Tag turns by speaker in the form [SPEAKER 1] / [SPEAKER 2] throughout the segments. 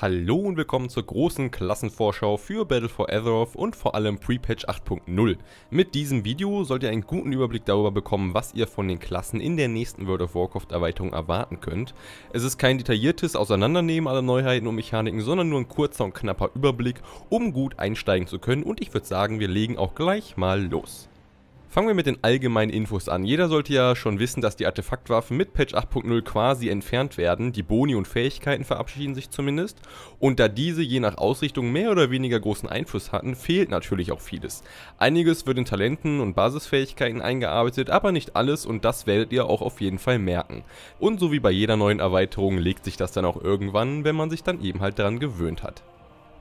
[SPEAKER 1] Hallo und willkommen zur großen Klassenvorschau für Battle for Azeroth und vor allem Pre-Patch 8.0. Mit diesem Video sollt ihr einen guten Überblick darüber bekommen, was ihr von den Klassen in der nächsten World of Warcraft Erweiterung erwarten könnt. Es ist kein detailliertes Auseinandernehmen aller Neuheiten und Mechaniken, sondern nur ein kurzer und knapper Überblick, um gut einsteigen zu können und ich würde sagen, wir legen auch gleich mal los. Fangen wir mit den allgemeinen Infos an. Jeder sollte ja schon wissen, dass die Artefaktwaffen mit Patch 8.0 quasi entfernt werden. Die Boni und Fähigkeiten verabschieden sich zumindest. Und da diese je nach Ausrichtung mehr oder weniger großen Einfluss hatten, fehlt natürlich auch vieles. Einiges wird in Talenten und Basisfähigkeiten eingearbeitet, aber nicht alles und das werdet ihr auch auf jeden Fall merken. Und so wie bei jeder neuen Erweiterung legt sich das dann auch irgendwann, wenn man sich dann eben halt daran gewöhnt hat.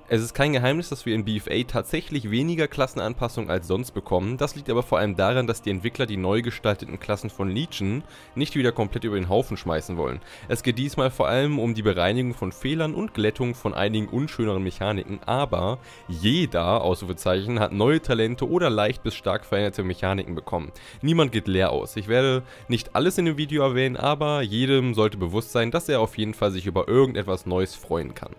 [SPEAKER 1] Es ist kein Geheimnis, dass wir in BFA tatsächlich weniger Klassenanpassungen als sonst bekommen, das liegt aber vor allem daran, dass die Entwickler die neu gestalteten Klassen von Legion nicht wieder komplett über den Haufen schmeißen wollen. Es geht diesmal vor allem um die Bereinigung von Fehlern und Glättung von einigen unschöneren Mechaniken, aber jeder, Ausrufezeichen, hat neue Talente oder leicht bis stark veränderte Mechaniken bekommen. Niemand geht leer aus. Ich werde nicht alles in dem Video erwähnen, aber jedem sollte bewusst sein, dass er auf jeden Fall sich über irgendetwas Neues freuen kann.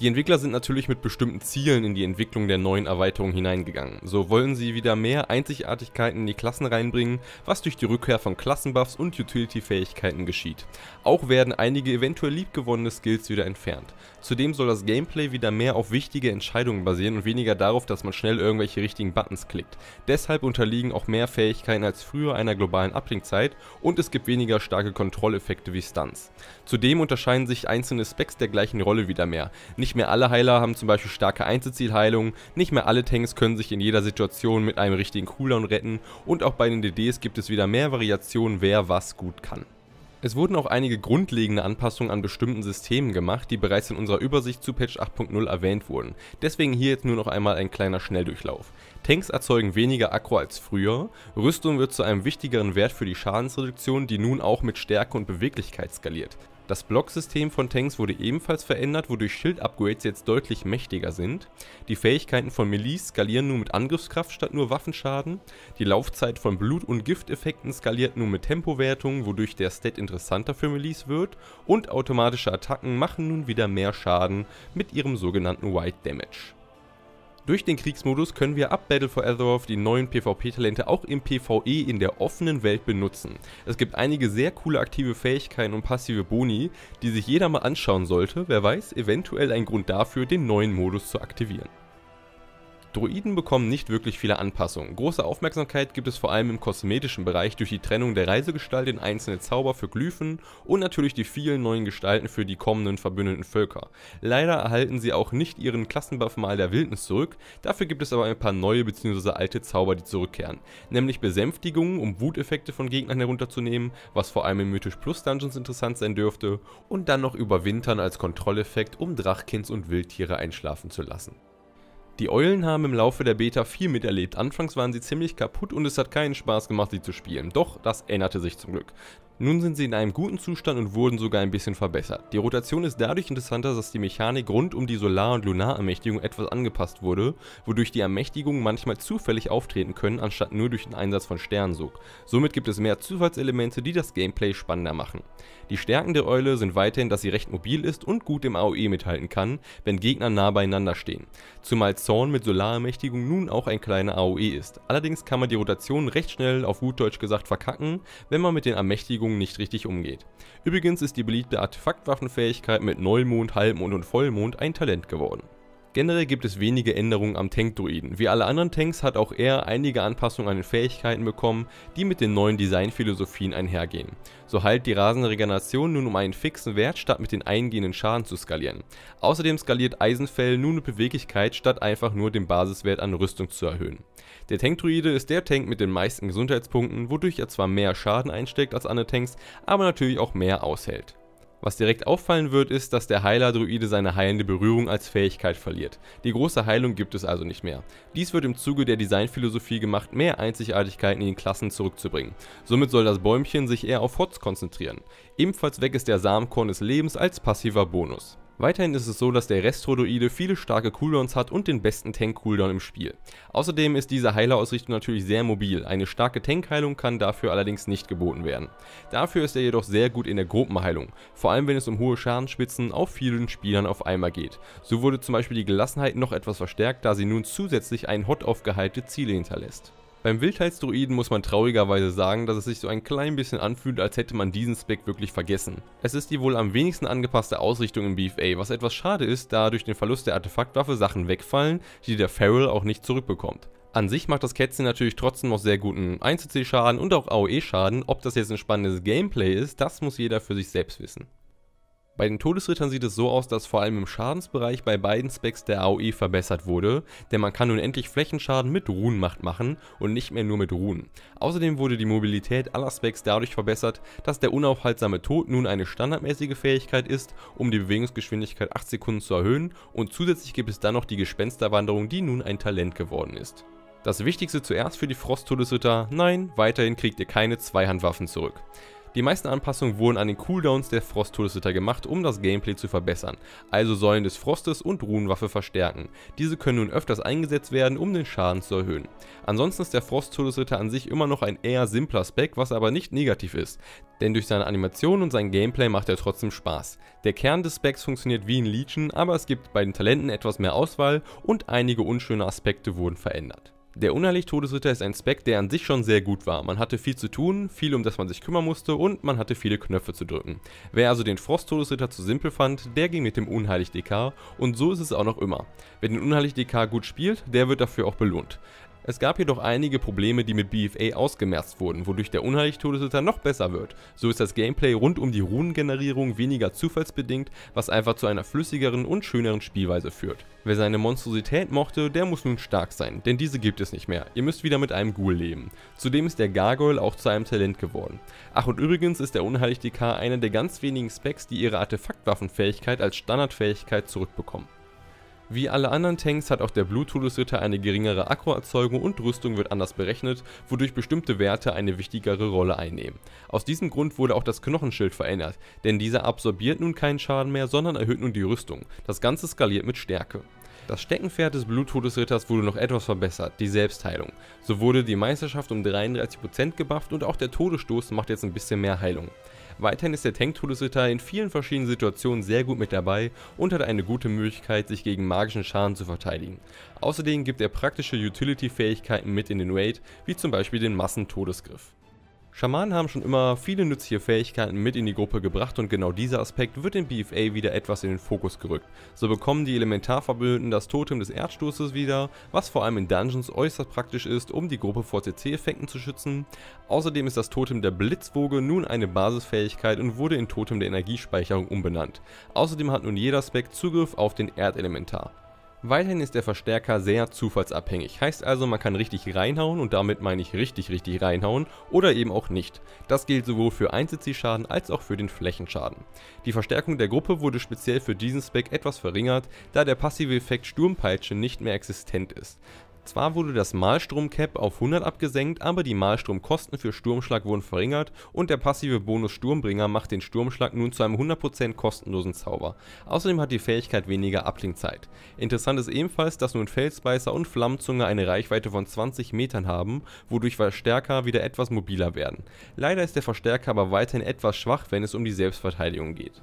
[SPEAKER 1] Die Entwickler sind natürlich mit bestimmten Zielen in die Entwicklung der neuen Erweiterung hineingegangen. So wollen sie wieder mehr Einzigartigkeiten in die Klassen reinbringen, was durch die Rückkehr von Klassenbuffs und Utility-Fähigkeiten geschieht. Auch werden einige eventuell liebgewonnene Skills wieder entfernt. Zudem soll das Gameplay wieder mehr auf wichtige Entscheidungen basieren und weniger darauf, dass man schnell irgendwelche richtigen Buttons klickt. Deshalb unterliegen auch mehr Fähigkeiten als früher einer globalen Uplink-Zeit und es gibt weniger starke Kontrolleffekte wie Stunts. Zudem unterscheiden sich einzelne Specs der gleichen Rolle wieder mehr. Nicht mehr alle Heiler haben zum Beispiel starke Einzelzielheilungen, nicht mehr alle Tanks können sich in jeder Situation mit einem richtigen Cooldown retten und auch bei den DDs gibt es wieder mehr Variationen, wer was gut kann. Es wurden auch einige grundlegende Anpassungen an bestimmten Systemen gemacht, die bereits in unserer Übersicht zu Patch 8.0 erwähnt wurden, deswegen hier jetzt nur noch einmal ein kleiner Schnelldurchlauf. Tanks erzeugen weniger Akku als früher, Rüstung wird zu einem wichtigeren Wert für die Schadensreduktion, die nun auch mit Stärke und Beweglichkeit skaliert. Das Blocksystem von Tanks wurde ebenfalls verändert, wodurch Schild-Upgrades jetzt deutlich mächtiger sind. Die Fähigkeiten von Melees skalieren nun mit Angriffskraft statt nur Waffenschaden. Die Laufzeit von Blut- und Gifteffekten skaliert nun mit Tempowertungen, wodurch der Stat interessanter für Melees wird. Und automatische Attacken machen nun wieder mehr Schaden mit ihrem sogenannten White Damage. Durch den Kriegsmodus können wir ab Battle for Azeroth die neuen PvP-Talente auch im PvE in der offenen Welt benutzen. Es gibt einige sehr coole aktive Fähigkeiten und passive Boni, die sich jeder mal anschauen sollte, wer weiß, eventuell ein Grund dafür, den neuen Modus zu aktivieren. Droiden bekommen nicht wirklich viele Anpassungen. Große Aufmerksamkeit gibt es vor allem im kosmetischen Bereich durch die Trennung der Reisegestalt in einzelne Zauber für Glyphen und natürlich die vielen neuen Gestalten für die kommenden verbündeten Völker. Leider erhalten sie auch nicht ihren Klassenbuff Mal der Wildnis zurück, dafür gibt es aber ein paar neue bzw. alte Zauber, die zurückkehren. Nämlich Besänftigungen, um Wuteffekte von Gegnern herunterzunehmen, was vor allem in Mythisch Plus Dungeons interessant sein dürfte, und dann noch Überwintern als Kontrolleffekt, um Drachkins und Wildtiere einschlafen zu lassen. Die Eulen haben im Laufe der Beta viel miterlebt. Anfangs waren sie ziemlich kaputt und es hat keinen Spaß gemacht, sie zu spielen. Doch das änderte sich zum Glück. Nun sind sie in einem guten Zustand und wurden sogar ein bisschen verbessert. Die Rotation ist dadurch interessanter, dass die Mechanik rund um die Solar- und Lunarermächtigung etwas angepasst wurde, wodurch die Ermächtigungen manchmal zufällig auftreten können, anstatt nur durch den Einsatz von Sternensog. Somit gibt es mehr Zufallselemente, die das Gameplay spannender machen. Die Stärken der Eule sind weiterhin, dass sie recht mobil ist und gut im AoE mithalten kann, wenn Gegner nah beieinander stehen. Zumal Zorn mit Solarermächtigung nun auch ein kleiner AoE ist. Allerdings kann man die Rotation recht schnell auf gut Deutsch gesagt verkacken, wenn man mit den Ermächtigungen Bewegungen nicht richtig umgeht. Übrigens ist die beliebte Artefaktwaffenfähigkeit mit Neumond, Halbmond und Vollmond ein Talent geworden. Generell gibt es wenige Änderungen am Tank-Druiden. Wie alle anderen Tanks hat auch er einige Anpassungen an den Fähigkeiten bekommen, die mit den neuen Designphilosophien einhergehen. So heilt die Rasenregeneration nun um einen fixen Wert, statt mit den eingehenden Schaden zu skalieren. Außerdem skaliert Eisenfell nun mit Beweglichkeit, statt einfach nur den Basiswert an Rüstung zu erhöhen. Der Tank-Druide ist der Tank mit den meisten Gesundheitspunkten, wodurch er zwar mehr Schaden einsteckt als andere Tanks, aber natürlich auch mehr aushält. Was direkt auffallen wird, ist, dass der Heiler-Druide seine heilende Berührung als Fähigkeit verliert. Die große Heilung gibt es also nicht mehr. Dies wird im Zuge der Designphilosophie gemacht, mehr Einzigartigkeiten in den Klassen zurückzubringen. Somit soll das Bäumchen sich eher auf Hots konzentrieren. Ebenfalls weg ist der Samenkorn des Lebens als passiver Bonus. Weiterhin ist es so, dass der Restrodoide viele starke Cooldowns hat und den besten Tank-Cooldown im Spiel. Außerdem ist diese Heilerausrichtung natürlich sehr mobil, eine starke Tankheilung kann dafür allerdings nicht geboten werden. Dafür ist er jedoch sehr gut in der Gruppenheilung, vor allem wenn es um hohe Schadensspitzen auf vielen Spielern auf einmal geht. So wurde zum Beispiel die Gelassenheit noch etwas verstärkt, da sie nun zusätzlich einen Hot auf geheilte Ziele hinterlässt. Beim Wildheitsdruiden muss man traurigerweise sagen, dass es sich so ein klein bisschen anfühlt, als hätte man diesen Speck wirklich vergessen. Es ist die wohl am wenigsten angepasste Ausrichtung im BFA, was etwas schade ist, da durch den Verlust der Artefaktwaffe Sachen wegfallen, die der Feral auch nicht zurückbekommt. An sich macht das Kätzchen natürlich trotzdem noch sehr guten 1cc Schaden und auch AoE Schaden, ob das jetzt ein spannendes Gameplay ist, das muss jeder für sich selbst wissen. Bei den Todesrittern sieht es so aus, dass vor allem im Schadensbereich bei beiden Specs der AOE verbessert wurde, denn man kann nun endlich Flächenschaden mit Runenmacht machen und nicht mehr nur mit Runen. Außerdem wurde die Mobilität aller Specs dadurch verbessert, dass der unaufhaltsame Tod nun eine standardmäßige Fähigkeit ist, um die Bewegungsgeschwindigkeit 8 Sekunden zu erhöhen und zusätzlich gibt es dann noch die Gespensterwanderung, die nun ein Talent geworden ist. Das Wichtigste zuerst für die Frost-Todesritter, nein, weiterhin kriegt ihr keine Zweihandwaffen zurück. Die meisten Anpassungen wurden an den Cooldowns der Frost-Todesritter gemacht, um das Gameplay zu verbessern, also Säulen des Frostes und Runenwaffe verstärken. Diese können nun öfters eingesetzt werden, um den Schaden zu erhöhen. Ansonsten ist der Frost-Todesritter an sich immer noch ein eher simpler Spec, was aber nicht negativ ist, denn durch seine Animation und sein Gameplay macht er trotzdem Spaß. Der Kern des Specs funktioniert wie in Legion, aber es gibt bei den Talenten etwas mehr Auswahl und einige unschöne Aspekte wurden verändert. Der unerlicht Todesritter ist ein Spec, der an sich schon sehr gut war. Man hatte viel zu tun, viel um das man sich kümmern musste und man hatte viele Knöpfe zu drücken. Wer also den Frost Todesritter zu simpel fand, der ging mit dem Unheilig DK und so ist es auch noch immer. Wer den Unheilig DK gut spielt, der wird dafür auch belohnt. Es gab jedoch einige Probleme, die mit BFA ausgemerzt wurden, wodurch der unheilig Todesritter noch besser wird. So ist das Gameplay rund um die Runengenerierung weniger zufallsbedingt, was einfach zu einer flüssigeren und schöneren Spielweise führt. Wer seine Monstrosität mochte, der muss nun stark sein, denn diese gibt es nicht mehr. Ihr müsst wieder mit einem Ghoul leben. Zudem ist der Gargoyle auch zu einem Talent geworden. Ach und übrigens ist der unheilig DK einer der ganz wenigen Specs, die ihre Artefaktwaffenfähigkeit als Standardfähigkeit zurückbekommen. Wie alle anderen Tanks hat auch der Blue Ritter eine geringere aggro und Rüstung wird anders berechnet, wodurch bestimmte Werte eine wichtigere Rolle einnehmen. Aus diesem Grund wurde auch das Knochenschild verändert, denn dieser absorbiert nun keinen Schaden mehr, sondern erhöht nun die Rüstung. Das Ganze skaliert mit Stärke. Das Steckenpferd des Bluttodesritters wurde noch etwas verbessert, die Selbstheilung. So wurde die Meisterschaft um 33% gebufft und auch der Todesstoß macht jetzt ein bisschen mehr Heilung. Weiterhin ist der Tank Todesritter in vielen verschiedenen Situationen sehr gut mit dabei und hat eine gute Möglichkeit, sich gegen magischen Schaden zu verteidigen. Außerdem gibt er praktische Utility-Fähigkeiten mit in den Raid, wie zum Beispiel den Massentodesgriff. Schamanen haben schon immer viele nützliche Fähigkeiten mit in die Gruppe gebracht und genau dieser Aspekt wird in BFA wieder etwas in den Fokus gerückt. So bekommen die Elementarverbündeten das Totem des Erdstoßes wieder, was vor allem in Dungeons äußerst praktisch ist, um die Gruppe vor CC-Effekten zu schützen. Außerdem ist das Totem der Blitzwoge nun eine Basisfähigkeit und wurde in Totem der Energiespeicherung umbenannt. Außerdem hat nun jeder Spec Zugriff auf den Erdelementar. Weiterhin ist der Verstärker sehr zufallsabhängig, heißt also man kann richtig reinhauen und damit meine ich richtig richtig reinhauen oder eben auch nicht. Das gilt sowohl für Einzelziehschaden als auch für den Flächenschaden. Die Verstärkung der Gruppe wurde speziell für diesen Spec etwas verringert, da der passive Effekt Sturmpeitsche nicht mehr existent ist. Zwar wurde das Malstrom-Cap auf 100 abgesenkt, aber die Malstromkosten für Sturmschlag wurden verringert und der passive Bonus Sturmbringer macht den Sturmschlag nun zu einem 100% kostenlosen Zauber. Außerdem hat die Fähigkeit weniger Abklingzeit. Interessant ist ebenfalls, dass nun Felsbeißer und Flammenzunge eine Reichweite von 20 Metern haben, wodurch Verstärker wieder etwas mobiler werden. Leider ist der Verstärker aber weiterhin etwas schwach, wenn es um die Selbstverteidigung geht.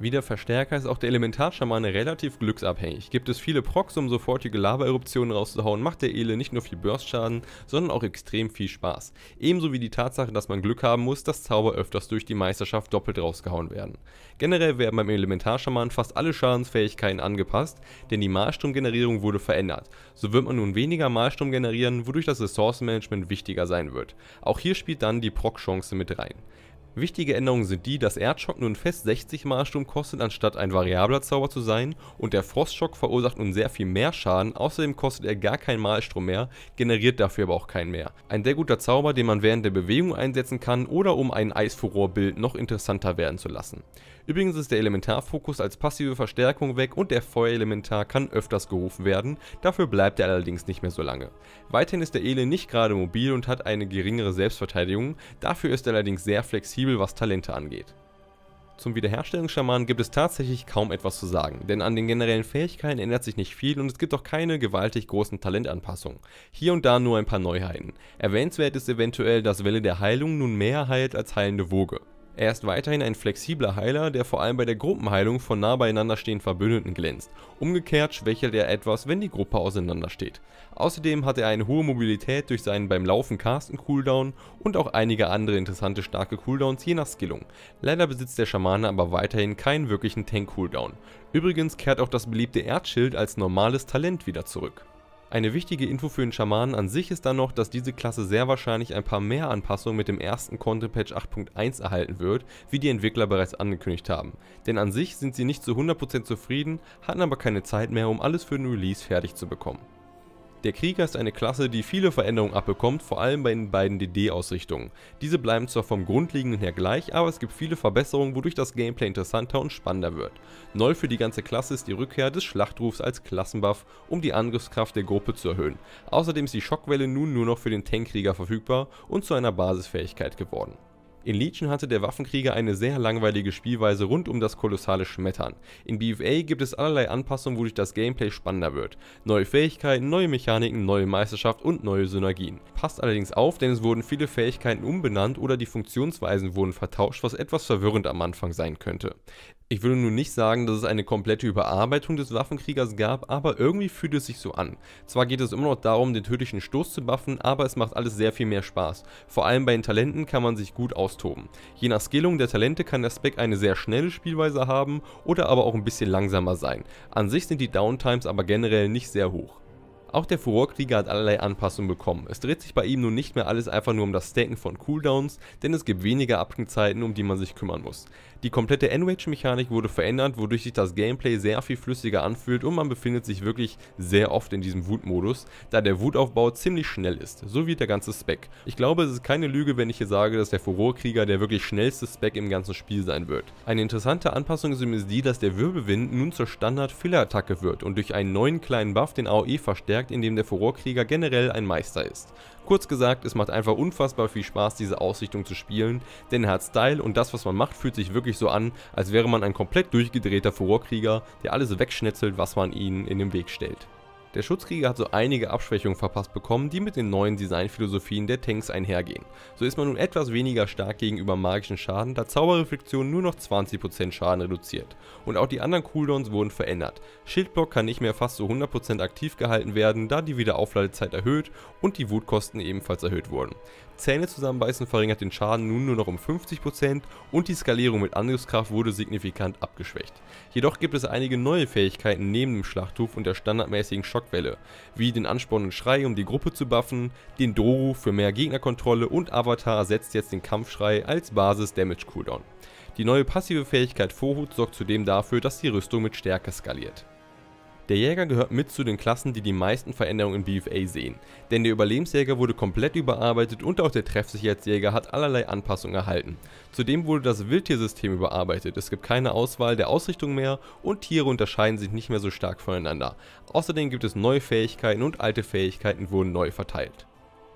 [SPEAKER 1] Wie der Verstärker ist auch der Elementarschamane relativ glücksabhängig. Gibt es viele Procs, um sofortige Lava-Eruptionen rauszuhauen, macht der Ele nicht nur viel Burstschaden, sondern auch extrem viel Spaß. Ebenso wie die Tatsache, dass man Glück haben muss, dass Zauber öfters durch die Meisterschaft doppelt rausgehauen werden. Generell werden beim Elementarschaman fast alle Schadensfähigkeiten angepasst, denn die Malstromgenerierung wurde verändert. So wird man nun weniger Malstrom generieren, wodurch das Ressourcenmanagement wichtiger sein wird. Auch hier spielt dann die Proc-Chance mit rein. Wichtige Änderungen sind die, dass Erdschock nun fest 60 mana kostet anstatt ein variabler Zauber zu sein und der Frostschock verursacht nun sehr viel mehr Schaden, außerdem kostet er gar keinen Malstrom mehr, generiert dafür aber auch keinen mehr. Ein sehr guter Zauber, den man während der Bewegung einsetzen kann oder um ein Eisfurorbild noch interessanter werden zu lassen. Übrigens ist der Elementarfokus als passive Verstärkung weg und der Feuerelementar kann öfters gerufen werden, dafür bleibt er allerdings nicht mehr so lange. Weiterhin ist der Ele nicht gerade mobil und hat eine geringere Selbstverteidigung, dafür ist er allerdings sehr flexibel flexibel, was Talente angeht. Zum Wiederherstellungsschaman gibt es tatsächlich kaum etwas zu sagen, denn an den generellen Fähigkeiten ändert sich nicht viel und es gibt auch keine gewaltig großen Talentanpassungen. Hier und da nur ein paar Neuheiten. Erwähnenswert ist eventuell, dass Welle der Heilung nun mehr heilt als heilende Woge. Er ist weiterhin ein flexibler Heiler, der vor allem bei der Gruppenheilung von nah beieinander stehenden Verbündeten glänzt. Umgekehrt schwächelt er etwas, wenn die Gruppe auseinandersteht. Außerdem hat er eine hohe Mobilität durch seinen beim Laufen Casten Cooldown und auch einige andere interessante starke Cooldowns je nach Skillung. Leider besitzt der Schamane aber weiterhin keinen wirklichen Tank Cooldown. Übrigens kehrt auch das beliebte Erdschild als normales Talent wieder zurück. Eine wichtige Info für den Schamanen an sich ist dann noch, dass diese Klasse sehr wahrscheinlich ein paar mehr Anpassungen mit dem ersten Content-Patch 8.1 erhalten wird, wie die Entwickler bereits angekündigt haben. Denn an sich sind sie nicht zu 100% zufrieden, hatten aber keine Zeit mehr, um alles für den Release fertig zu bekommen. Der Krieger ist eine Klasse, die viele Veränderungen abbekommt, vor allem bei den beiden DD-Ausrichtungen. Diese bleiben zwar vom Grundlegenden her gleich, aber es gibt viele Verbesserungen, wodurch das Gameplay interessanter und spannender wird. Neu für die ganze Klasse ist die Rückkehr des Schlachtrufs als Klassenbuff, um die Angriffskraft der Gruppe zu erhöhen. Außerdem ist die Schockwelle nun nur noch für den Tankkrieger verfügbar und zu einer Basisfähigkeit geworden. In Legion hatte der Waffenkrieger eine sehr langweilige Spielweise rund um das kolossale Schmettern. In BFA gibt es allerlei Anpassungen, wodurch das Gameplay spannender wird. Neue Fähigkeiten, neue Mechaniken, neue Meisterschaft und neue Synergien. Passt allerdings auf, denn es wurden viele Fähigkeiten umbenannt oder die Funktionsweisen wurden vertauscht, was etwas verwirrend am Anfang sein könnte. Ich würde nun nicht sagen, dass es eine komplette Überarbeitung des Waffenkriegers gab, aber irgendwie fühlt es sich so an. Zwar geht es immer noch darum, den tödlichen Stoß zu buffen, aber es macht alles sehr viel mehr Spaß. Vor allem bei den Talenten kann man sich gut austoben. Je nach Skillung der Talente kann der Spec eine sehr schnelle Spielweise haben oder aber auch ein bisschen langsamer sein. An sich sind die Downtimes aber generell nicht sehr hoch. Auch der Furorkrieger hat allerlei Anpassungen bekommen. Es dreht sich bei ihm nun nicht mehr alles einfach nur um das Stacken von Cooldowns, denn es gibt weniger Abschnittzeiten, um die man sich kümmern muss. Die komplette N-Rage-Mechanik wurde verändert, wodurch sich das Gameplay sehr viel flüssiger anfühlt und man befindet sich wirklich sehr oft in diesem Wutmodus, da der Wutaufbau ziemlich schnell ist, so wie der ganze Spec. Ich glaube, es ist keine Lüge, wenn ich hier sage, dass der Furorkrieger der wirklich schnellste Spec im ganzen Spiel sein wird. Eine interessante Anpassung ist übrigens die, dass der Wirbelwind nun zur Standard-Filler-Attacke wird und durch einen neuen kleinen Buff den AOE verstärkt, in dem der Furorkrieger generell ein Meister ist. Kurz gesagt, es macht einfach unfassbar viel Spaß, diese Ausrichtung zu spielen, denn er hat Style und das, was man macht, fühlt sich wirklich so an, als wäre man ein komplett durchgedrehter Furorkrieger, der alles wegschnetzelt, was man ihnen in den Weg stellt. Der Schutzkrieger hat so einige Abschwächungen verpasst bekommen, die mit den neuen Designphilosophien der Tanks einhergehen. So ist man nun etwas weniger stark gegenüber magischen Schaden, da Zauberreflexion nur noch 20% Schaden reduziert. Und auch die anderen Cooldowns wurden verändert. Schildblock kann nicht mehr fast so 100% aktiv gehalten werden, da die Wiederaufladezeit erhöht und die Wutkosten ebenfalls erhöht wurden. Zähne zusammenbeißen verringert den Schaden nun nur noch um 50% und die Skalierung mit Angriffskraft wurde signifikant abgeschwächt. Jedoch gibt es einige neue Fähigkeiten neben dem Schlachthof und der standardmäßigen Schock Powerquelle, wie den anspornenden Schrei, um die Gruppe zu buffen, den Doru für mehr Gegnerkontrolle und Avatar ersetzt jetzt den Kampfschrei als Basis Damage Cooldown. Die neue passive Fähigkeit Vorhut sorgt zudem dafür, dass die Rüstung mit Stärke skaliert. Der Jäger gehört mit zu den Klassen, die die meisten Veränderungen in BFA sehen, denn der Überlebensjäger wurde komplett überarbeitet und auch der Treffsicherheitsjäger hat allerlei Anpassungen erhalten. Zudem wurde das Wildtiersystem überarbeitet, es gibt keine Auswahl der Ausrichtung mehr und Tiere unterscheiden sich nicht mehr so stark voneinander. Außerdem gibt es neue Fähigkeiten und alte Fähigkeiten wurden neu verteilt.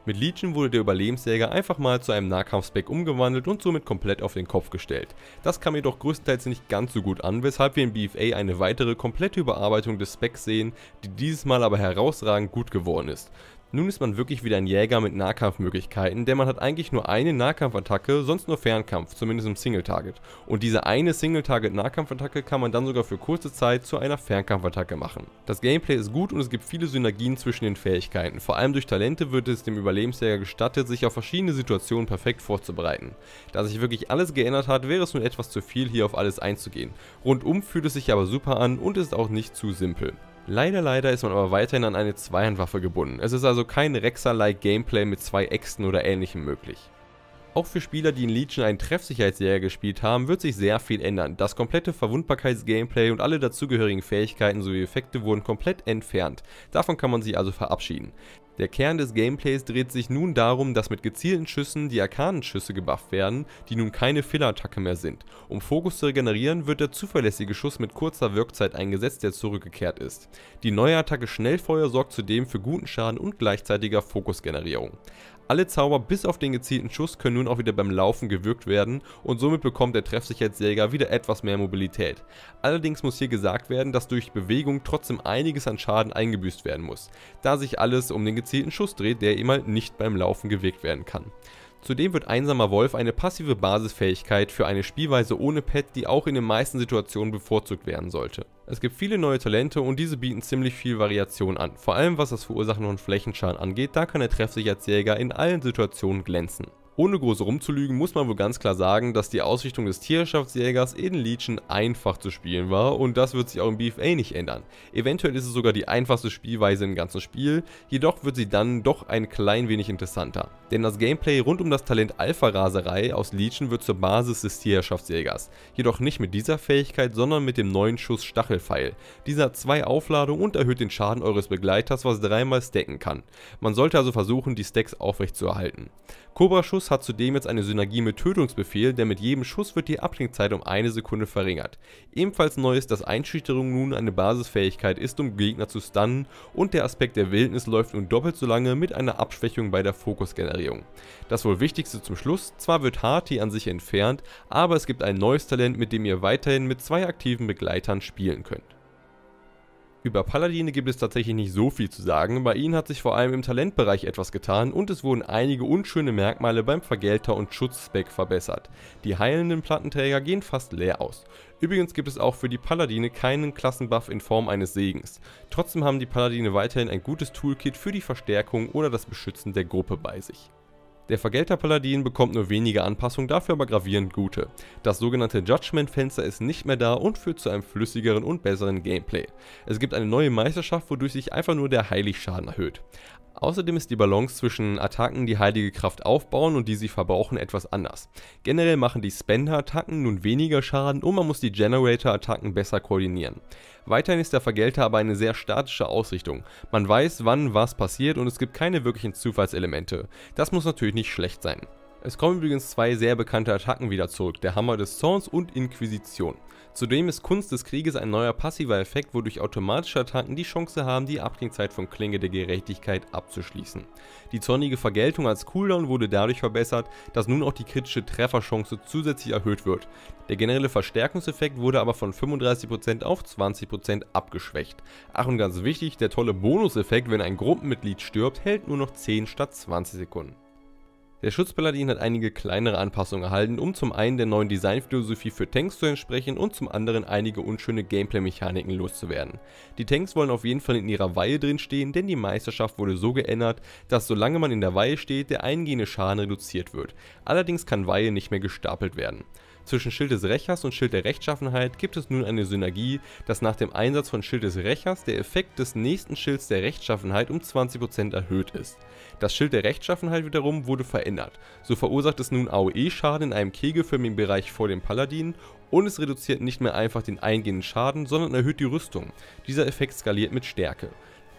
[SPEAKER 1] Mit Legion wurde der Überlebensjäger einfach mal zu einem Nahkampfspec umgewandelt und somit komplett auf den Kopf gestellt. Das kam jedoch größtenteils nicht ganz so gut an, weshalb wir in BFA eine weitere komplette Überarbeitung des Specs sehen, die dieses Mal aber herausragend gut geworden ist. Nun ist man wirklich wieder ein Jäger mit Nahkampfmöglichkeiten, denn man hat eigentlich nur eine Nahkampfattacke, sonst nur Fernkampf, zumindest im Single-Target. Und diese eine Single-Target-Nahkampfattacke kann man dann sogar für kurze Zeit zu einer Fernkampfattacke machen. Das Gameplay ist gut und es gibt viele Synergien zwischen den Fähigkeiten. Vor allem durch Talente wird es dem Überlebensjäger gestattet, sich auf verschiedene Situationen perfekt vorzubereiten. Da sich wirklich alles geändert hat, wäre es nun etwas zu viel, hier auf alles einzugehen. Rundum fühlt es sich aber super an und ist auch nicht zu simpel. Leider, leider ist man aber weiterhin an eine Zweihandwaffe gebunden. Es ist also kein Rexer-like Gameplay mit zwei Äxten oder ähnlichem möglich. Auch für Spieler, die in Legion einen Treffsicherheitsjäger gespielt haben, wird sich sehr viel ändern. Das komplette Verwundbarkeits-Gameplay und alle dazugehörigen Fähigkeiten sowie Effekte wurden komplett entfernt. Davon kann man sich also verabschieden. Der Kern des Gameplays dreht sich nun darum, dass mit gezielten Schüssen die Arkanenschüsse gebufft werden, die nun keine Fehlerattacke mehr sind. Um Fokus zu regenerieren, wird der zuverlässige Schuss mit kurzer Wirkzeit eingesetzt, der zurückgekehrt ist. Die neue Attacke Schnellfeuer sorgt zudem für guten Schaden und gleichzeitiger Fokusgenerierung. Alle Zauber bis auf den gezielten Schuss können nun auch wieder beim Laufen gewirkt werden und somit bekommt der Treffsicherheitsjäger wieder etwas mehr Mobilität. Allerdings muss hier gesagt werden, dass durch Bewegung trotzdem einiges an Schaden eingebüßt werden muss, da sich alles um den gezielten Schuss dreht, der immer halt nicht beim Laufen gewirkt werden kann. Zudem wird Einsamer Wolf eine passive Basisfähigkeit für eine Spielweise ohne Pet, die auch in den meisten Situationen bevorzugt werden sollte. Es gibt viele neue Talente und diese bieten ziemlich viel Variation an, vor allem was das Verursachen von Flächenschaden angeht, da kann der Jäger in allen Situationen glänzen. Ohne groß rumzulügen muss man wohl ganz klar sagen, dass die Ausrichtung des Tierschaftsjägers in Legion einfach zu spielen war und das wird sich auch im BFA eh nicht ändern. Eventuell ist es sogar die einfachste Spielweise im ganzen Spiel, jedoch wird sie dann doch ein klein wenig interessanter. Denn das Gameplay rund um das Talent Alpha-Raserei aus Legion wird zur Basis des Tierschaftsjägers, jedoch nicht mit dieser Fähigkeit, sondern mit dem neuen Schuss Stachelfeil. Dieser hat zwei Aufladungen und erhöht den Schaden eures Begleiters, was dreimal stacken kann. Man sollte also versuchen, die Stacks aufrecht zu erhalten. Cobra Schuss hat zudem jetzt eine Synergie mit Tötungsbefehl, denn mit jedem Schuss wird die Abklingzeit um eine Sekunde verringert. Ebenfalls neu ist, dass Einschüchterung nun eine Basisfähigkeit ist, um Gegner zu stunnen und der Aspekt der Wildnis läuft nun doppelt so lange mit einer Abschwächung bei der Fokusgenerierung. Das wohl wichtigste zum Schluss, zwar wird Harty an sich entfernt, aber es gibt ein neues Talent, mit dem ihr weiterhin mit zwei aktiven Begleitern spielen könnt. Über Paladine gibt es tatsächlich nicht so viel zu sagen, bei ihnen hat sich vor allem im Talentbereich etwas getan und es wurden einige unschöne Merkmale beim Vergelter- und Schutzspec verbessert. Die heilenden Plattenträger gehen fast leer aus. Übrigens gibt es auch für die Paladine keinen Klassenbuff in Form eines Segens. Trotzdem haben die Paladine weiterhin ein gutes Toolkit für die Verstärkung oder das Beschützen der Gruppe bei sich. Der Vergelter-Paladin bekommt nur wenige Anpassungen, dafür aber gravierend gute. Das sogenannte Judgment-Fenster ist nicht mehr da und führt zu einem flüssigeren und besseren Gameplay. Es gibt eine neue Meisterschaft, wodurch sich einfach nur der Heiligschaden erhöht. Außerdem ist die Balance zwischen Attacken, die heilige Kraft aufbauen und die sie verbrauchen, etwas anders. Generell machen die Spender-Attacken nun weniger Schaden und man muss die Generator-Attacken besser koordinieren. Weiterhin ist der Vergelter aber eine sehr statische Ausrichtung. Man weiß, wann was passiert und es gibt keine wirklichen Zufallselemente. Das muss natürlich nicht schlecht sein. Es kommen übrigens zwei sehr bekannte Attacken wieder zurück, der Hammer des Zorns und Inquisition. Zudem ist Kunst des Krieges ein neuer passiver Effekt, wodurch automatische Attacken die Chance haben, die Abklingzeit von Klinge der Gerechtigkeit abzuschließen. Die zornige Vergeltung als Cooldown wurde dadurch verbessert, dass nun auch die kritische Trefferchance zusätzlich erhöht wird. Der generelle Verstärkungseffekt wurde aber von 35% auf 20% abgeschwächt. Ach und ganz wichtig, der tolle Bonuseffekt, wenn ein Gruppenmitglied stirbt, hält nur noch 10 statt 20 Sekunden. Der Schutzpaladin hat einige kleinere Anpassungen erhalten, um zum einen der neuen Designphilosophie für Tanks zu entsprechen und zum anderen einige unschöne Gameplay-Mechaniken loszuwerden. Die Tanks wollen auf jeden Fall in ihrer Weihe drin stehen, denn die Meisterschaft wurde so geändert, dass solange man in der Weihe steht, der eingehende Schaden reduziert wird. Allerdings kann Weihe nicht mehr gestapelt werden. Zwischen Schild des Rächers und Schild der Rechtschaffenheit gibt es nun eine Synergie, dass nach dem Einsatz von Schild des Rächers der Effekt des nächsten Schilds der Rechtschaffenheit um 20% erhöht ist. Das Schild der Rechtschaffenheit wiederum wurde verändert, so verursacht es nun AOE-Schaden in einem kegelförmigen Bereich vor dem Paladin und es reduziert nicht mehr einfach den eingehenden Schaden, sondern erhöht die Rüstung. Dieser Effekt skaliert mit Stärke.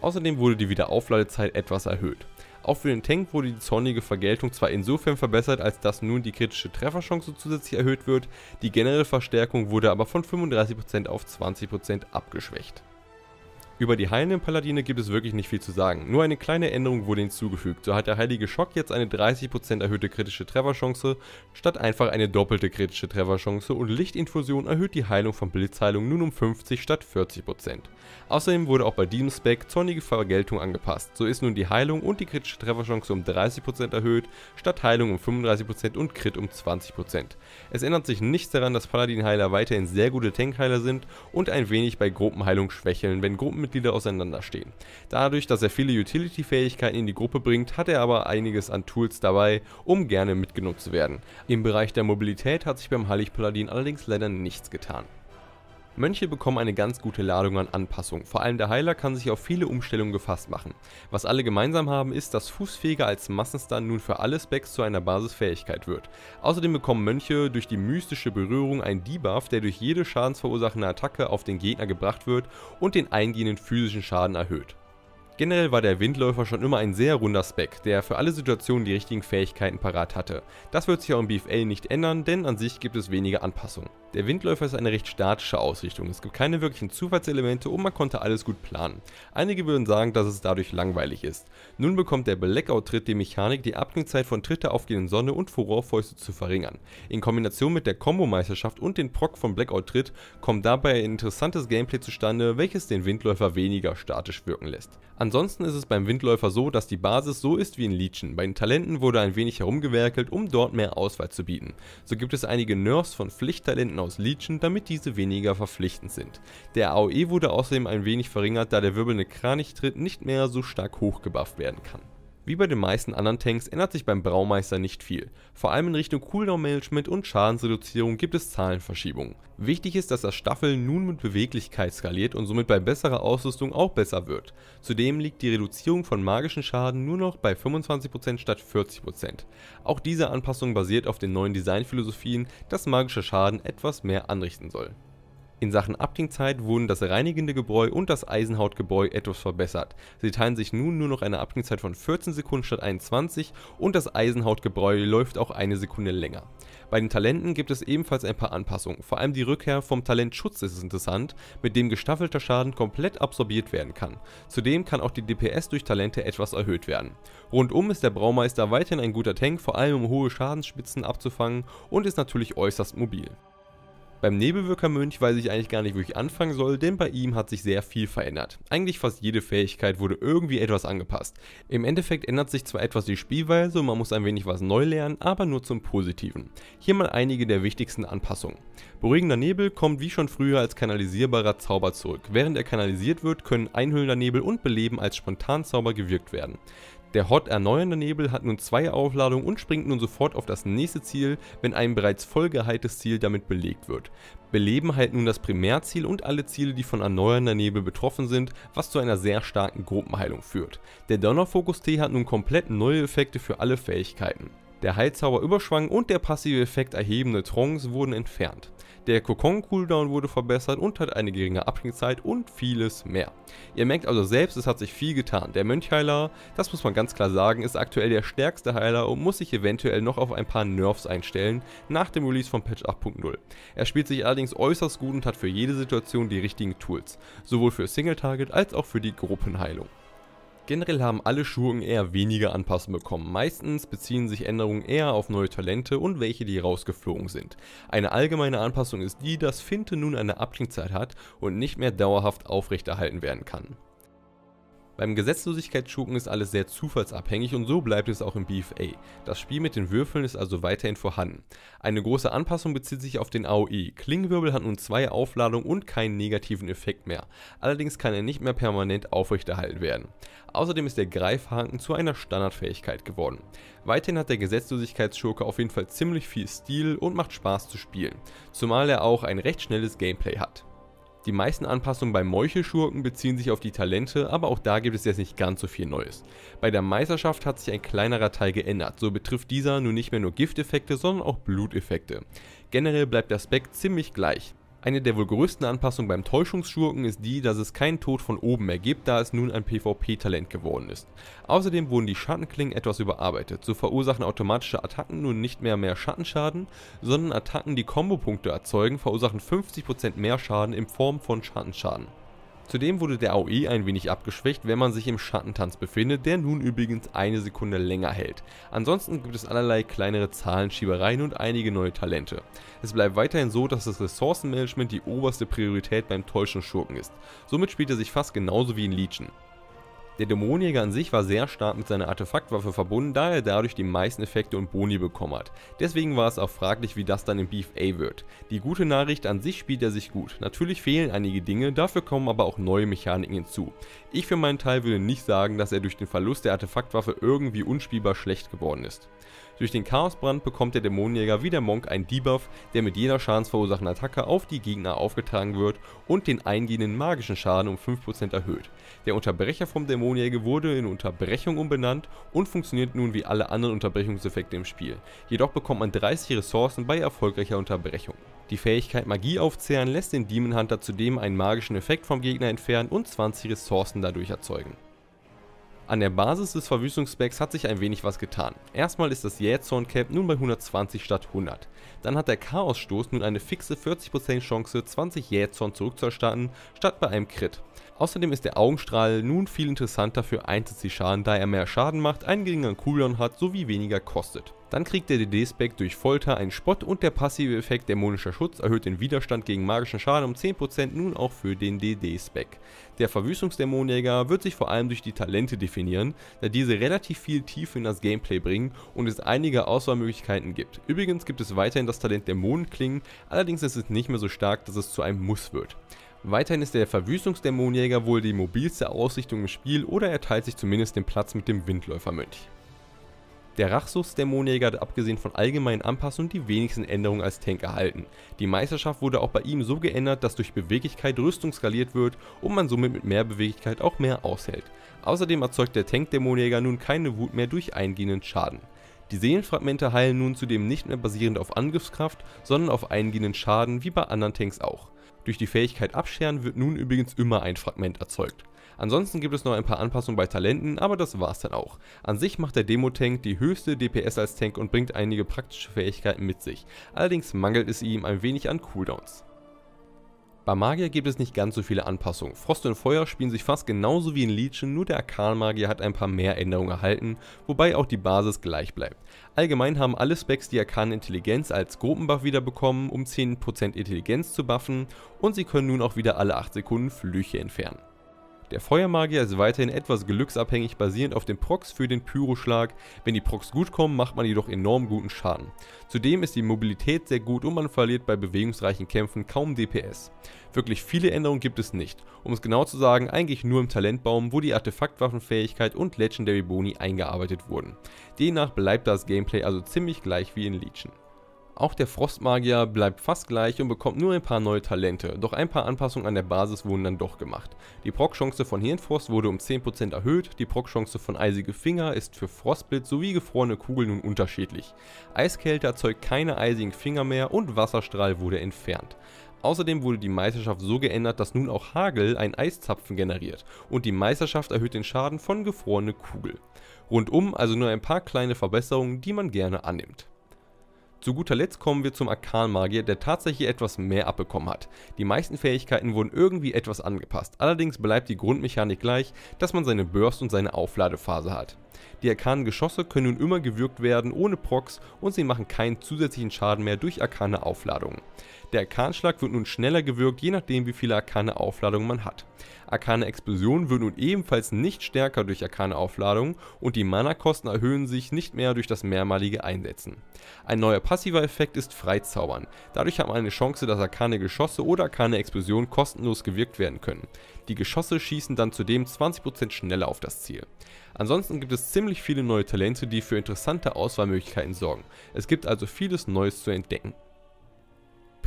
[SPEAKER 1] Außerdem wurde die Wiederaufladezeit etwas erhöht. Auch für den Tank wurde die zornige Vergeltung zwar insofern verbessert, als dass nun die kritische Trefferchance zusätzlich erhöht wird, die generelle Verstärkung wurde aber von 35% auf 20% abgeschwächt. Über die heilenden Paladine gibt es wirklich nicht viel zu sagen, nur eine kleine Änderung wurde hinzugefügt, so hat der heilige Schock jetzt eine 30% erhöhte kritische Trefferchance, statt einfach eine doppelte kritische Trefferchance und Lichtinfusion erhöht die Heilung von Blitzheilung nun um 50 statt 40%. Außerdem wurde auch bei diesem Spec zornige Vergeltung angepasst, so ist nun die Heilung und die kritische Trefferchance um 30% erhöht, statt Heilung um 35% und Crit um 20%. Es ändert sich nichts daran, dass Paladin-Heiler weiterhin sehr gute Tankheiler sind und ein wenig bei Gruppenheilung schwächeln, wenn Gruppen mit Mitglieder auseinanderstehen. Dadurch, dass er viele Utility-Fähigkeiten in die Gruppe bringt, hat er aber einiges an Tools dabei, um gerne mitgenutzt zu werden. Im Bereich der Mobilität hat sich beim Heilig Paladin allerdings leider nichts getan. Mönche bekommen eine ganz gute Ladung an Anpassung, vor allem der Heiler kann sich auf viele Umstellungen gefasst machen. Was alle gemeinsam haben ist, dass Fußfeger als Massenstun nun für alle Specs zu einer Basisfähigkeit wird. Außerdem bekommen Mönche durch die mystische Berührung einen Debuff, der durch jede schadensverursachende Attacke auf den Gegner gebracht wird und den eingehenden physischen Schaden erhöht. Generell war der Windläufer schon immer ein sehr runder Spec, der für alle Situationen die richtigen Fähigkeiten parat hatte. Das wird sich auch im BFL nicht ändern, denn an sich gibt es wenige Anpassungen. Der Windläufer ist eine recht statische Ausrichtung, es gibt keine wirklichen Zufallselemente und man konnte alles gut planen. Einige würden sagen, dass es dadurch langweilig ist. Nun bekommt der Blackout-Tritt die Mechanik, die Abklingzeit von Tritt der aufgehenden Sonne und Furorfäuste zu verringern. In Kombination mit der Kombo-Meisterschaft und den Proc von Blackout-Tritt kommt dabei ein interessantes Gameplay zustande, welches den Windläufer weniger statisch wirken lässt. An Ansonsten ist es beim Windläufer so, dass die Basis so ist wie in Legion. Bei den Talenten wurde ein wenig herumgewerkelt, um dort mehr Auswahl zu bieten. So gibt es einige Nerfs von Pflichttalenten aus Legion, damit diese weniger verpflichtend sind. Der AOE wurde außerdem ein wenig verringert, da der wirbelnde Kranichtritt nicht mehr so stark hochgebufft werden kann. Wie bei den meisten anderen Tanks ändert sich beim Braumeister nicht viel. Vor allem in Richtung Cooldown Management und Schadensreduzierung gibt es Zahlenverschiebungen. Wichtig ist, dass das Staffeln nun mit Beweglichkeit skaliert und somit bei besserer Ausrüstung auch besser wird. Zudem liegt die Reduzierung von magischen Schaden nur noch bei 25% statt 40%. Auch diese Anpassung basiert auf den neuen Designphilosophien, dass magischer Schaden etwas mehr anrichten soll. In Sachen Abklingzeit wurden das reinigende Gebräu und das Eisenhautgebräu etwas verbessert. Sie teilen sich nun nur noch eine Abklingzeit von 14 Sekunden statt 21 und das Eisenhautgebräu läuft auch eine Sekunde länger. Bei den Talenten gibt es ebenfalls ein paar Anpassungen, vor allem die Rückkehr vom Talent Schutz ist interessant, mit dem gestaffelter Schaden komplett absorbiert werden kann. Zudem kann auch die DPS durch Talente etwas erhöht werden. Rundum ist der Braumeister weiterhin ein guter Tank, vor allem um hohe Schadensspitzen abzufangen und ist natürlich äußerst mobil. Beim Nebelwirkermönch weiß ich eigentlich gar nicht, wo ich anfangen soll, denn bei ihm hat sich sehr viel verändert. Eigentlich fast jede Fähigkeit wurde irgendwie etwas angepasst. Im Endeffekt ändert sich zwar etwas die Spielweise man muss ein wenig was neu lernen, aber nur zum Positiven. Hier mal einige der wichtigsten Anpassungen. Beruhigender Nebel kommt wie schon früher als kanalisierbarer Zauber zurück. Während er kanalisiert wird, können einhüllender Nebel und Beleben als Spontanzauber gewirkt werden. Der Hot Erneuernde Nebel hat nun zwei Aufladungen und springt nun sofort auf das nächste Ziel, wenn ein bereits vollgeheiltes Ziel damit belegt wird. Beleben heilt nun das Primärziel und alle Ziele, die von Erneuernder Nebel betroffen sind, was zu einer sehr starken Gruppenheilung führt. Der Donnerfokus T hat nun komplett neue Effekte für alle Fähigkeiten. Der Heilzauber Überschwang und der passive Effekt Erhebende Trance wurden entfernt. Der Kokon Cooldown wurde verbessert und hat eine geringe Abhängigkeit und vieles mehr. Ihr merkt also selbst, es hat sich viel getan. Der Mönchheiler, das muss man ganz klar sagen, ist aktuell der stärkste Heiler und muss sich eventuell noch auf ein paar Nerfs einstellen nach dem Release von Patch 8.0. Er spielt sich allerdings äußerst gut und hat für jede Situation die richtigen Tools, sowohl für Single Target als auch für die Gruppenheilung. Generell haben alle Schurken eher weniger Anpassungen bekommen. Meistens beziehen sich Änderungen eher auf neue Talente und welche, die rausgeflogen sind. Eine allgemeine Anpassung ist die, dass Finte nun eine Abklingzeit hat und nicht mehr dauerhaft aufrechterhalten werden kann. Beim Gesetzlosigkeitsschurken ist alles sehr zufallsabhängig und so bleibt es auch im BFA. Das Spiel mit den Würfeln ist also weiterhin vorhanden. Eine große Anpassung bezieht sich auf den AOE. Klingenwirbel hat nun zwei Aufladungen und keinen negativen Effekt mehr. Allerdings kann er nicht mehr permanent aufrechterhalten werden. Außerdem ist der Greifhaken zu einer Standardfähigkeit geworden. Weiterhin hat der Gesetzlosigkeitsschurke auf jeden Fall ziemlich viel Stil und macht Spaß zu spielen, zumal er auch ein recht schnelles Gameplay hat. Die meisten Anpassungen bei Meuchelschurken beziehen sich auf die Talente, aber auch da gibt es jetzt nicht ganz so viel Neues. Bei der Meisterschaft hat sich ein kleinerer Teil geändert, so betrifft dieser nun nicht mehr nur Gifteffekte, sondern auch Bluteffekte. Generell bleibt der Speck ziemlich gleich. Eine der wohl größten Anpassungen beim Täuschungsschurken ist die, dass es keinen Tod von oben mehr gibt, da es nun ein PvP-Talent geworden ist. Außerdem wurden die Schattenklingen etwas überarbeitet, so verursachen automatische Attacken nun nicht mehr mehr Schattenschaden, sondern Attacken, die Kombopunkte erzeugen, verursachen 50% mehr Schaden in Form von Schattenschaden. Zudem wurde der AOE ein wenig abgeschwächt, wenn man sich im Schattentanz befindet, der nun übrigens eine Sekunde länger hält. Ansonsten gibt es allerlei kleinere Zahlenschiebereien und einige neue Talente. Es bleibt weiterhin so, dass das Ressourcenmanagement die oberste Priorität beim Täuschen Schurken ist. Somit spielt er sich fast genauso wie in Legion. Der Dämonjäger an sich war sehr stark mit seiner Artefaktwaffe verbunden, da er dadurch die meisten Effekte und Boni bekommen hat. Deswegen war es auch fraglich, wie das dann im Beef A wird. Die gute Nachricht, an sich spielt er sich gut. Natürlich fehlen einige Dinge, dafür kommen aber auch neue Mechaniken hinzu. Ich für meinen Teil würde nicht sagen, dass er durch den Verlust der Artefaktwaffe irgendwie unspielbar schlecht geworden ist. Durch den Chaosbrand bekommt der Dämonenjäger wie der Monk einen Debuff, der mit jeder schadensverursachenden Attacke auf die Gegner aufgetragen wird und den eingehenden magischen Schaden um 5% erhöht. Der Unterbrecher vom Dämonenjäger wurde in Unterbrechung umbenannt und funktioniert nun wie alle anderen Unterbrechungseffekte im Spiel. Jedoch bekommt man 30 Ressourcen bei erfolgreicher Unterbrechung. Die Fähigkeit Magie aufzehren lässt den Demon Hunter zudem einen magischen Effekt vom Gegner entfernen und 20 Ressourcen dadurch erzeugen. An der Basis des Verwüstungsspecks hat sich ein wenig was getan. Erstmal ist das Jähzorn Cap nun bei 120 statt 100. Dann hat der Chaosstoß nun eine fixe 40% Chance 20 Jähzorn zurückzuerstatten statt bei einem Crit. Außerdem ist der Augenstrahl nun viel interessanter für 1 Schaden, da er mehr Schaden macht, einen geringeren Cooldown hat sowie weniger kostet. Dann kriegt der DD-Spec durch Folter einen Spott und der passive Effekt Dämonischer Schutz erhöht den Widerstand gegen magischen Schaden um 10% nun auch für den DD-Spec. Der Verwüstungsdämonjäger wird sich vor allem durch die Talente definieren, da diese relativ viel Tiefe in das Gameplay bringen und es einige Auswahlmöglichkeiten gibt. Übrigens gibt es weiterhin das Talent Dämonenklingen, allerdings ist es nicht mehr so stark, dass es zu einem Muss wird. Weiterhin ist der Verwüstungsdämonjäger wohl die mobilste Ausrichtung im Spiel oder er teilt sich zumindest den Platz mit dem Windläufermönch. Der Rachsus Dämonenjäger hat abgesehen von allgemeinen Anpassungen die wenigsten Änderungen als Tank erhalten. Die Meisterschaft wurde auch bei ihm so geändert, dass durch Beweglichkeit Rüstung skaliert wird und man somit mit mehr Beweglichkeit auch mehr aushält. Außerdem erzeugt der Tank Dämonenjäger nun keine Wut mehr durch eingehenden Schaden. Die Seelenfragmente heilen nun zudem nicht mehr basierend auf Angriffskraft, sondern auf eingehenden Schaden wie bei anderen Tanks auch. Durch die Fähigkeit Abscheren wird nun übrigens immer ein Fragment erzeugt. Ansonsten gibt es noch ein paar Anpassungen bei Talenten, aber das war's dann auch. An sich macht der Demo-Tank die höchste DPS als Tank und bringt einige praktische Fähigkeiten mit sich, allerdings mangelt es ihm ein wenig an Cooldowns. Bei Magier gibt es nicht ganz so viele Anpassungen. Frost und Feuer spielen sich fast genauso wie in Legion, nur der Arkan-Magier hat ein paar mehr Änderungen erhalten, wobei auch die Basis gleich bleibt. Allgemein haben alle Specs die Arkan Intelligenz als Gruppenbuff wiederbekommen, um 10% Intelligenz zu buffen und sie können nun auch wieder alle 8 Sekunden Flüche entfernen. Der Feuermagier ist weiterhin etwas glücksabhängig basierend auf den Prox für den Pyroschlag. Wenn die Prox gut kommen, macht man jedoch enorm guten Schaden. Zudem ist die Mobilität sehr gut und man verliert bei bewegungsreichen Kämpfen kaum DPS. Wirklich viele Änderungen gibt es nicht. Um es genau zu sagen, eigentlich nur im Talentbaum, wo die Artefaktwaffenfähigkeit und Legendary Boni eingearbeitet wurden. Demnach bleibt das Gameplay also ziemlich gleich wie in Legion. Auch der Frostmagier bleibt fast gleich und bekommt nur ein paar neue Talente, doch ein paar Anpassungen an der Basis wurden dann doch gemacht. Die Proc-Chance von Hirnfrost wurde um 10% erhöht, die Proc-Chance von Eisige Finger ist für Frostblitz sowie gefrorene Kugeln nun unterschiedlich. Eiskälte erzeugt keine eisigen Finger mehr und Wasserstrahl wurde entfernt. Außerdem wurde die Meisterschaft so geändert, dass nun auch Hagel einen Eiszapfen generiert und die Meisterschaft erhöht den Schaden von gefrorene Kugel. Rundum also nur ein paar kleine Verbesserungen, die man gerne annimmt. Zu guter Letzt kommen wir zum Arkanmagier, der tatsächlich etwas mehr abbekommen hat. Die meisten Fähigkeiten wurden irgendwie etwas angepasst, allerdings bleibt die Grundmechanik gleich, dass man seine Burst und seine Aufladephase hat. Die arkanen Geschosse können nun immer gewürgt werden ohne Procs und sie machen keinen zusätzlichen Schaden mehr durch arkane Aufladungen. Der Arkanschlag wird nun schneller gewirkt, je nachdem wie viele Arkane Aufladungen man hat. Arkane Explosion wird nun ebenfalls nicht stärker durch Arkane Aufladungen und die Mana-Kosten erhöhen sich nicht mehr durch das mehrmalige Einsetzen. Ein neuer passiver Effekt ist Freizaubern. Dadurch hat man eine Chance, dass Arkane Geschosse oder Arkane Explosion kostenlos gewirkt werden können. Die Geschosse schießen dann zudem 20% schneller auf das Ziel. Ansonsten gibt es ziemlich viele neue Talente, die für interessante Auswahlmöglichkeiten sorgen. Es gibt also vieles Neues zu entdecken.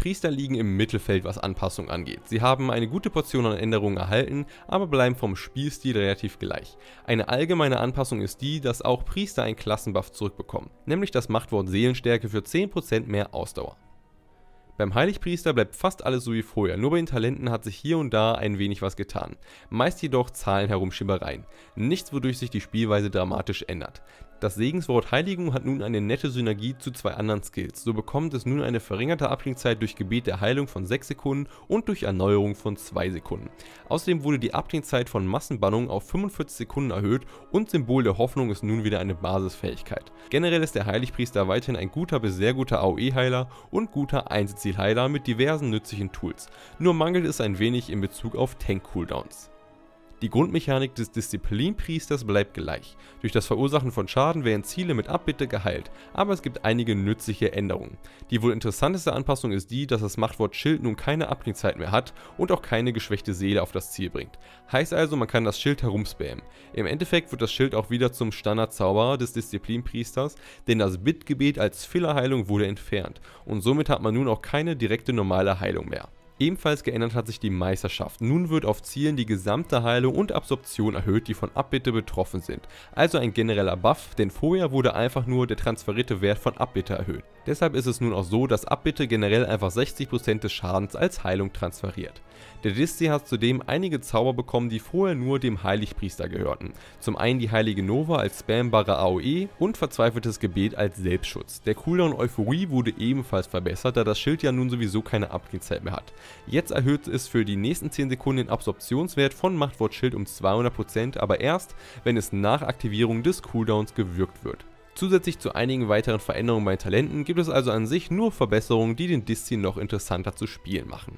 [SPEAKER 1] Priester liegen im Mittelfeld, was Anpassung angeht. Sie haben eine gute Portion an Änderungen erhalten, aber bleiben vom Spielstil relativ gleich. Eine allgemeine Anpassung ist die, dass auch Priester einen Klassenbuff zurückbekommen, nämlich das Machtwort Seelenstärke für 10% mehr Ausdauer. Beim Heiligpriester bleibt fast alles so wie vorher, nur bei den Talenten hat sich hier und da ein wenig was getan. Meist jedoch Zahlen herumschimmereien. Nichts, wodurch sich die Spielweise dramatisch ändert. Das Segenswort Heiligung hat nun eine nette Synergie zu zwei anderen Skills. So bekommt es nun eine verringerte Abklingzeit durch Gebet der Heilung von 6 Sekunden und durch Erneuerung von 2 Sekunden. Außerdem wurde die Abklingzeit von Massenbannung auf 45 Sekunden erhöht und Symbol der Hoffnung ist nun wieder eine Basisfähigkeit. Generell ist der Heiligpriester weiterhin ein guter bis sehr guter AOE-Heiler und guter Einzelzielheiler mit diversen nützlichen Tools. Nur mangelt es ein wenig in Bezug auf Tank-Cooldowns. Die Grundmechanik des Disziplinpriesters bleibt gleich. Durch das Verursachen von Schaden werden Ziele mit Abbitte geheilt, aber es gibt einige nützliche Änderungen. Die wohl interessanteste Anpassung ist die, dass das Machtwort Schild nun keine Abklingzeit mehr hat und auch keine geschwächte Seele auf das Ziel bringt. Heißt also, man kann das Schild herumspammen. Im Endeffekt wird das Schild auch wieder zum Standardzauberer des Disziplinpriesters, denn das Bittgebet als Fillerheilung wurde entfernt und somit hat man nun auch keine direkte normale Heilung mehr. Ebenfalls geändert hat sich die Meisterschaft. Nun wird auf Zielen die gesamte Heilung und Absorption erhöht, die von Abbitte betroffen sind. Also ein genereller Buff, denn vorher wurde einfach nur der transferierte Wert von Abbitte erhöht. Deshalb ist es nun auch so, dass Abbitte generell einfach 60% des Schadens als Heilung transferiert. Der Disti hat zudem einige Zauber bekommen, die vorher nur dem Heiligpriester gehörten. Zum einen die Heilige Nova als spambare AOE und verzweifeltes Gebet als Selbstschutz. Der Cooldown Euphorie wurde ebenfalls verbessert, da das Schild ja nun sowieso keine Abklingzeit mehr hat. Jetzt erhöht es für die nächsten 10 Sekunden den Absorptionswert von Machtwort Schild um 200%, aber erst, wenn es nach Aktivierung des Cooldowns gewirkt wird. Zusätzlich zu einigen weiteren Veränderungen bei Talenten gibt es also an sich nur Verbesserungen, die den Diszi noch interessanter zu spielen machen.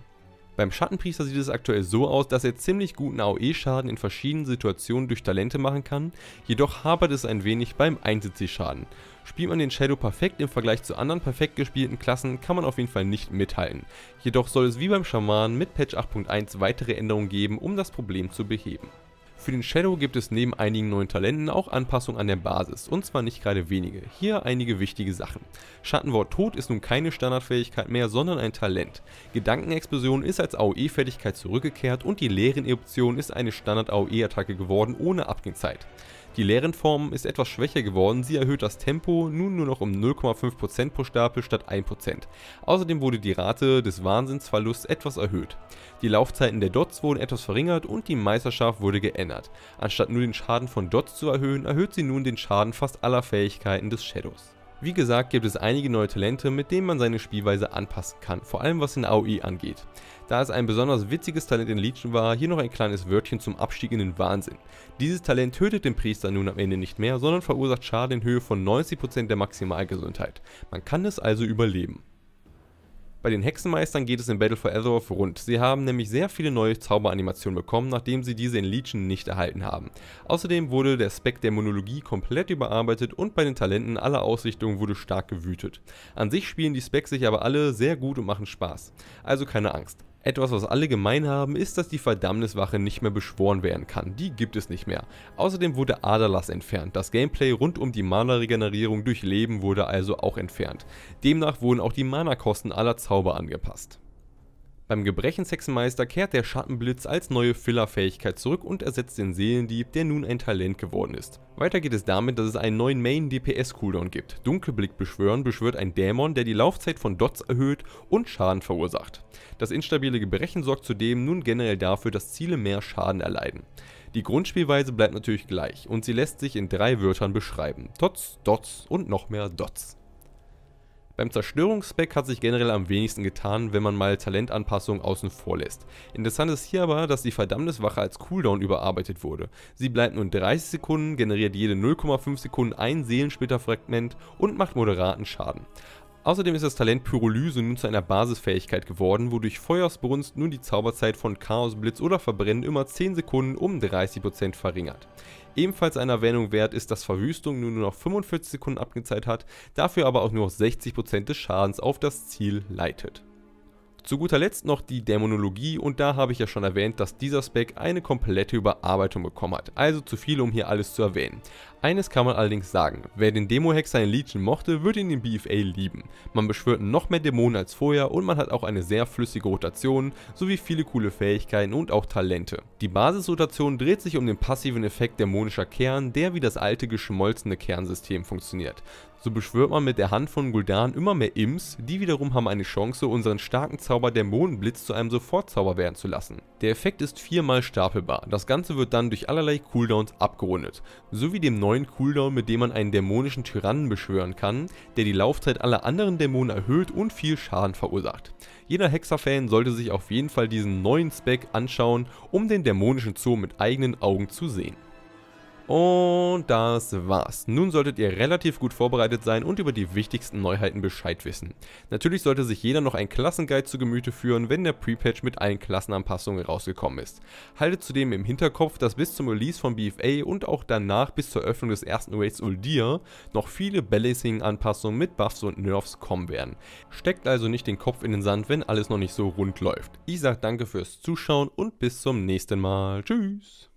[SPEAKER 1] Beim Schattenpriester sieht es aktuell so aus, dass er ziemlich guten AoE-Schaden in verschiedenen Situationen durch Talente machen kann, jedoch hapert es ein wenig beim 1 schaden Spielt man den Shadow perfekt im Vergleich zu anderen perfekt gespielten Klassen, kann man auf jeden Fall nicht mithalten. Jedoch soll es wie beim Schamanen mit Patch 8.1 weitere Änderungen geben, um das Problem zu beheben. Für den Shadow gibt es neben einigen neuen Talenten auch Anpassungen an der Basis, und zwar nicht gerade wenige. Hier einige wichtige Sachen. Schattenwort Tod ist nun keine Standardfähigkeit mehr, sondern ein Talent. Gedankenexplosion ist als AOE-Fertigkeit zurückgekehrt und die leeren eruption ist eine Standard-AOE-Attacke geworden ohne Abgehzeit. Die leeren Formen ist etwas schwächer geworden, sie erhöht das Tempo nun nur noch um 0,5% pro Stapel statt 1%. Außerdem wurde die Rate des Wahnsinnsverlusts etwas erhöht. Die Laufzeiten der Dots wurden etwas verringert und die Meisterschaft wurde geändert. Anstatt nur den Schaden von Dots zu erhöhen, erhöht sie nun den Schaden fast aller Fähigkeiten des Shadows. Wie gesagt gibt es einige neue Talente, mit denen man seine Spielweise anpassen kann, vor allem was den AOE angeht. Da es ein besonders witziges Talent in Legion war, hier noch ein kleines Wörtchen zum Abstieg in den Wahnsinn. Dieses Talent tötet den Priester nun am Ende nicht mehr, sondern verursacht Schaden in Höhe von 90% der Maximalgesundheit. Man kann es also überleben. Bei den Hexenmeistern geht es in Battle for Azeroth rund. Sie haben nämlich sehr viele neue Zauberanimationen bekommen, nachdem sie diese in Legion nicht erhalten haben. Außerdem wurde der Spec der Monologie komplett überarbeitet und bei den Talenten aller Ausrichtungen wurde stark gewütet. An sich spielen die Specs sich aber alle sehr gut und machen Spaß. Also keine Angst. Etwas, was alle gemein haben, ist, dass die Verdammniswache nicht mehr beschworen werden kann. Die gibt es nicht mehr. Außerdem wurde Adalas entfernt. Das Gameplay rund um die Mana-Regenerierung durch Leben wurde also auch entfernt. Demnach wurden auch die Mana-Kosten aller Zauber angepasst. Beim Gebrechens-Hexenmeister kehrt der Schattenblitz als neue Filler-Fähigkeit zurück und ersetzt den Seelendieb, der nun ein Talent geworden ist. Weiter geht es damit, dass es einen neuen Main-DPS-Cooldown gibt. Dunkelblick beschwören beschwört ein Dämon, der die Laufzeit von Dots erhöht und Schaden verursacht. Das instabile Gebrechen sorgt zudem nun generell dafür, dass Ziele mehr Schaden erleiden. Die Grundspielweise bleibt natürlich gleich und sie lässt sich in drei Wörtern beschreiben. Dots, Dots und noch mehr Dots. Beim Zerstörungsspec hat sich generell am wenigsten getan, wenn man mal Talentanpassungen außen vor lässt. Interessant ist hier aber, dass die Verdammniswache als Cooldown überarbeitet wurde. Sie bleibt nun 30 Sekunden, generiert jede 0,5 Sekunden ein Seelensplitterfragment und macht moderaten Schaden. Außerdem ist das Talent Pyrolyse nun zu einer Basisfähigkeit geworden, wodurch Feuersbrunst nun die Zauberzeit von Chaosblitz oder Verbrennen immer 10 Sekunden um 30% verringert. Ebenfalls eine Erwähnung wert ist, dass Verwüstung nur noch 45 Sekunden abgezeigt hat, dafür aber auch nur noch 60% des Schadens auf das Ziel leitet. Zu guter Letzt noch die Dämonologie und da habe ich ja schon erwähnt, dass dieser Spec eine komplette Überarbeitung bekommen hat, also zu viel um hier alles zu erwähnen. Eines kann man allerdings sagen, wer den Demo-Hexer in Legion mochte, würde ihn in BFA lieben. Man beschwört noch mehr Dämonen als vorher und man hat auch eine sehr flüssige Rotation, sowie viele coole Fähigkeiten und auch Talente. Die Basisrotation dreht sich um den passiven Effekt dämonischer Kern, der wie das alte geschmolzene Kernsystem funktioniert. So beschwört man mit der Hand von Gul'dan immer mehr Imps, die wiederum haben eine Chance, unseren starken Zauber Dämonenblitz zu einem Sofortzauber werden zu lassen. Der Effekt ist viermal stapelbar, das Ganze wird dann durch allerlei Cooldowns abgerundet, sowie dem neuen neuen Cooldown, mit dem man einen dämonischen Tyrannen beschwören kann, der die Laufzeit aller anderen Dämonen erhöht und viel Schaden verursacht. Jeder Hexer-Fan sollte sich auf jeden Fall diesen neuen Spec anschauen, um den dämonischen Zoo mit eigenen Augen zu sehen. Und das war's. Nun solltet ihr relativ gut vorbereitet sein und über die wichtigsten Neuheiten Bescheid wissen. Natürlich sollte sich jeder noch ein Klassenguide zu Gemüte führen, wenn der Pre-Patch mit allen Klassenanpassungen rausgekommen ist. Haltet zudem im Hinterkopf, dass bis zum Release von BFA und auch danach bis zur Öffnung des ersten Raids Uldir noch viele Balancing-Anpassungen mit Buffs und Nerfs kommen werden. Steckt also nicht den Kopf in den Sand, wenn alles noch nicht so rund läuft. Ich sag danke fürs Zuschauen und bis zum nächsten Mal. Tschüss!